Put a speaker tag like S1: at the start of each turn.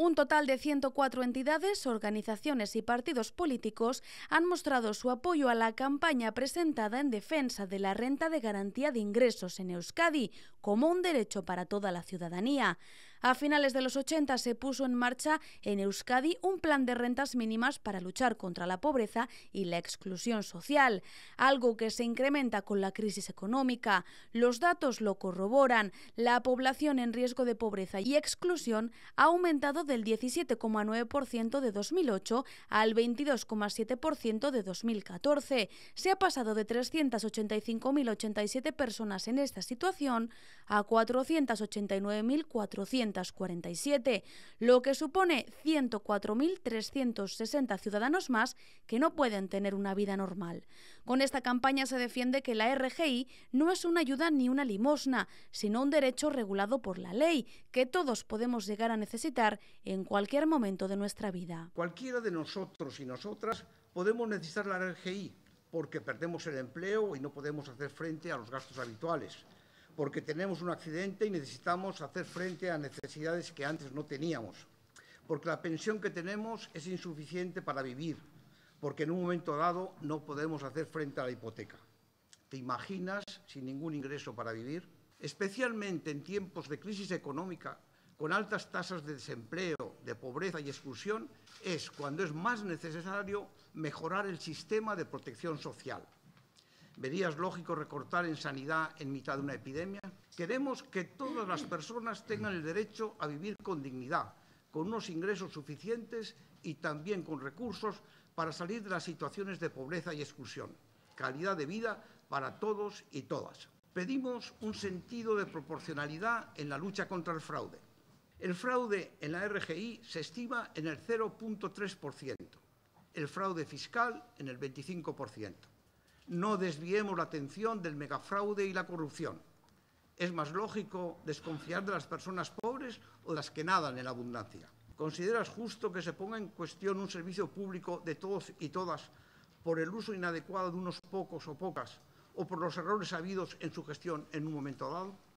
S1: Un total de 104 entidades, organizaciones y partidos políticos han mostrado su apoyo a la campaña presentada en defensa de la renta de garantía de ingresos en Euskadi como un derecho para toda la ciudadanía. A finales de los 80 se puso en marcha en Euskadi un plan de rentas mínimas para luchar contra la pobreza y la exclusión social, algo que se incrementa con la crisis económica. Los datos lo corroboran. La población en riesgo de pobreza y exclusión ha aumentado del 17,9% de 2008 al 22,7% de 2014. Se ha pasado de 385.087 personas en esta situación a 489.400 447, lo que supone 104.360 ciudadanos más que no pueden tener una vida normal. Con esta campaña se defiende que la RGI no es una ayuda ni una limosna, sino un derecho regulado por la ley que todos podemos llegar a necesitar en cualquier momento de nuestra vida.
S2: Cualquiera de nosotros y nosotras podemos necesitar la RGI porque perdemos el empleo y no podemos hacer frente a los gastos habituales porque tenemos un accidente y necesitamos hacer frente a necesidades que antes no teníamos, porque la pensión que tenemos es insuficiente para vivir, porque en un momento dado no podemos hacer frente a la hipoteca. ¿Te imaginas sin ningún ingreso para vivir? Especialmente en tiempos de crisis económica, con altas tasas de desempleo, de pobreza y exclusión, es cuando es más necesario mejorar el sistema de protección social. ¿Verías lógico recortar en sanidad en mitad de una epidemia? Queremos que todas las personas tengan el derecho a vivir con dignidad, con unos ingresos suficientes y también con recursos para salir de las situaciones de pobreza y exclusión. Calidad de vida para todos y todas. Pedimos un sentido de proporcionalidad en la lucha contra el fraude. El fraude en la RGI se estima en el 0.3%, el fraude fiscal en el 25% no desviemos la atención del megafraude y la corrupción. Es más lógico desconfiar de las personas pobres o de las que nadan en la abundancia. ¿Consideras justo que se ponga en cuestión un servicio público de todos y todas por el uso inadecuado de unos pocos o pocas o por los errores habidos en su gestión en un momento dado?